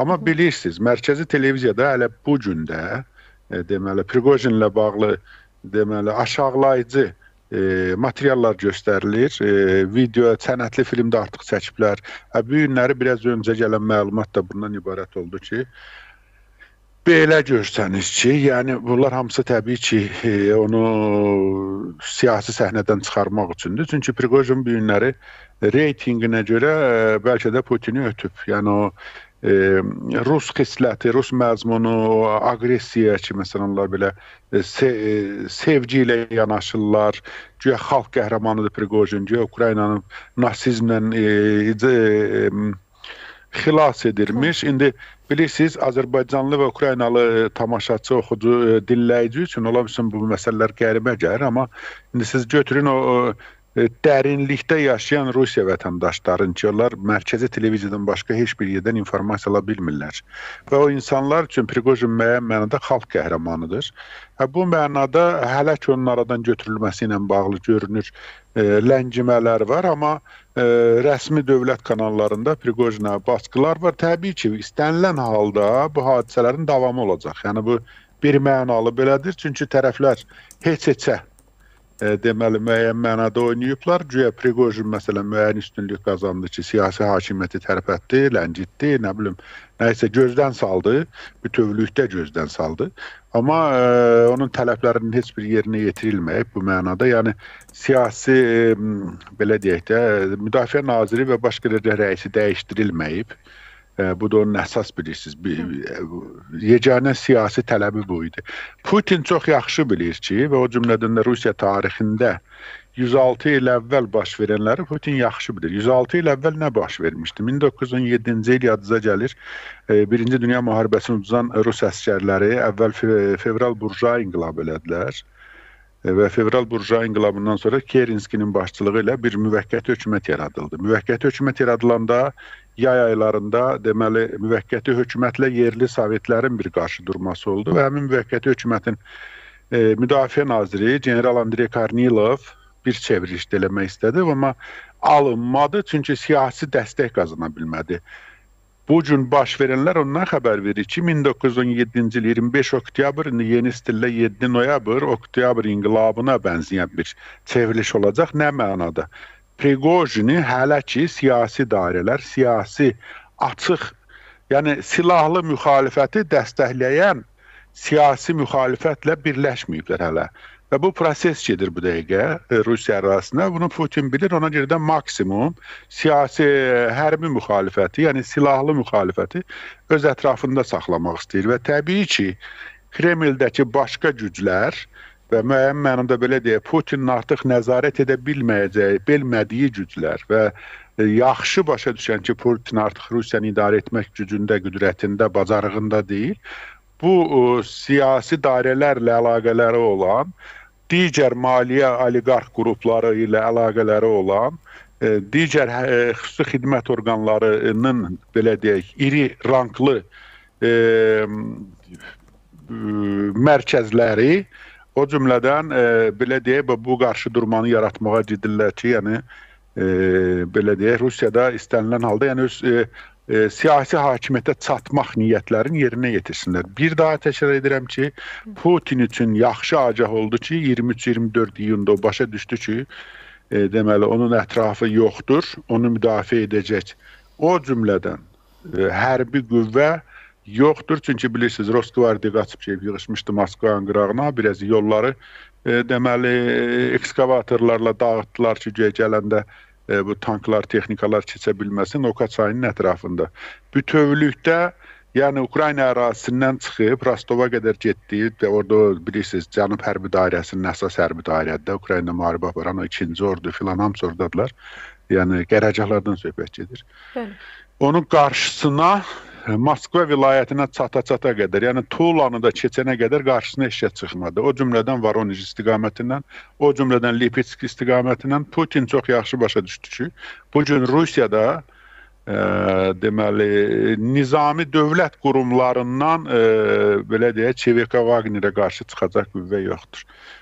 Amma bilirsiniz, mərkəzi televiziyada hələ bu gün də e, deməli Priqojinlə bağlı deməli aşağılayıcı e, materiallar göstərilir. E, video, sənədli film də artıq çəkiblər. Hə bu günləri biraz öncə gələn məlumat da bundan ibarət oldu ki, Belə görsəniz ki, yəni bunlar hamısı təbii ki, e, onu siyasi səhnədən çıxarmaq üçündür. Çünki Priqojin bu günləri reytinqinə görə e, bəlkə də Putini ötüb. Yəni o e, rus xisləti, rus məzmunu, aqressiya ki, məsələn onlar belə e, se sevgi ilə yanaşırlar. Güya xalq qəhrəmanıdır Priqojin, güya Ukraynanın nasizmlə e, e, xilas edilmiş. İndi bilirsiniz, Azərbaycanlı və Ukraynalı e, tamaşaçı, oxucu, e, dinləyici üçün ola bilsin bu məsələlər qəribə gəlir, amma indi siz götürün o, o E, dərinlikdə yaşayan Rusiya vətəndaşların ki, onlar mərkəzi televiziyadan başqa heç bir yerdən informasiya ala bilmirlər. Və o insanlar üçün Priqojin müəyyən mənada xalq qəhrəmanıdır. Hə bu mənada hələ ki onun aradan götürülməsi ilə bağlı görünür e, ləngimələr var, amma e, rəsmi dövlət kanallarında Priqojinə baskılar var. Təbii ki, istənilən halda bu hadisələrin davamı olacaq. Yəni bu bir mənalı belədir, çünki tərəflər heç-heçə E, deməli müəyyən mənada oynayıblar. Güya Priqojin məsələn müəyyən üstünlük qazandı ki, siyasi hakimiyyəti tərpətdi, ləngitdi, nə bilim, nə isə gözdən saldı, bütövlükdə gözdən saldı. Amma ə, e, onun tələblərinin heç bir yerinə yetirilməyib bu mənada. Yəni siyasi ə, e, belə deyək də müdafiə naziri və baş qərargah rəisi dəyişdirilməyib. Ə, E, bu da onun əsas bilirsiniz, e, yeganə siyasi tələbi bu idi. Putin çox yaxşı bilir ki, və o cümlədən də Rusiya tarixində 106 il əvvəl baş verənləri Putin yaxşı bilir. 106 il əvvəl nə baş vermişdi? 1917-ci il yadınıza gəlir. 1-ci e, Dünya müharibəsini udzan rus əsgərləri əvvəl fevral burjua inqilab elədilər. E, və fevral burjua inqilabından sonra Kerinskinin başçılığı ilə bir müvəqqəti hökumət yaradıldı. Müvəqqəti hökumət yaradılanda yay aylarında deməli müvəqqəti hökumətlə yerli sovetlərin bir qarşı durması oldu və həmin müvəqqəti hökumətin e, müdafiə naziri general Andrey Kornilov bir çevriliş eləmək istədi, amma alınmadı çünki siyasi dəstək qazana bilmədi. Bu gün baş verənlər ondan xəbər verir ki, 1917-ci il 25 oktyabr, yeni stillə 7 noyabr, oktyabr inqilabına bənzəyən bir çevriliş olacaq. Nə mənada? Priqojini hələ ki siyasi dairələr, siyasi açıq, yəni silahlı müxalifəti dəstəkləyən siyasi müxalifətlə birləşməyiblər hələ. Və bu proses gedir bu dəqiqə e, Rusiya ərazisində. Bunu Putin bilir. Ona görə də maksimum siyasi e, hərbi müxalifəti, yəni silahlı müxalifəti öz ətrafında saxlamaq istəyir və təbii ki, Kremldəki başqa güclər və müəyyən mənada belə deyə Putinin artıq nəzarət edə bilməyəcəyi, bilmədiyi güclər və e, yaxşı başa düşən ki, Putin artıq Rusiyanı idarə etmək gücündə, qüdrətində, bacarığında deyil. Bu ə, siyasi dairələrlə əlaqələri olan digər maliyyə oliqarx qrupları ilə əlaqələri olan e, digər e, xüsusi xidmət orqanlarının belə deyək, iri ranklı e, mərkəzləri o cümlədən belə deyək, bu qarşıdurmanı yaratmağa gedirlər ki, yəni e, belə deyək, Rusiyada istənilən halda, yəni öz e, e, siyasi hakimiyyətə çatmaq niyyətlərini yerinə yetirsinlər. Bir daha təkrar edirəm ki, Putin üçün yaxşı agah oldu ki, 23-24 iyunda o başa düşdü ki, e, deməli onun ətrafı yoxdur, onu müdafiə edəcək. O cümlədən e, hərbi qüvvə yoxdur. Çünki bilirsiniz, Rosgvardiya qaçıb şeyib yığışmışdı Moskvanın qırağına, biraz yolları e, deməli e, ekskavatorlarla dağıtdılar ki, gələndə e, e, bu tanklar, texnikalar keçə bilməsin Oka çayının ətrafında. Bütövlükdə Yəni Ukrayna ərazisindən çıxıb Rostova qədər getdi və orada bilirsiniz Cənub hərbi dairəsinin əsas hərbi dairədə Ukrayna müharibə aparan o ikinci ordu filan hamısı ordadılar. Yəni qərargahlardan söhbət gedir. Bəli. Onun qarşısına Hə, Moskva vilayətinə çata-çata qədər, yəni Tulanı da keçənə qədər qarşısına eşə çıxmadı. O cümlədən Voronej istiqamətindən, o cümlədən Lipetsk istiqamətindən Putin çox yaxşı başa düşdü ki, bu gün Rusiyada ə, e, deməli nizami dövlət qurumlarından ə, e, belə deyək ÇVK Vagnerə qarşı çıxacaq qüvvə yoxdur.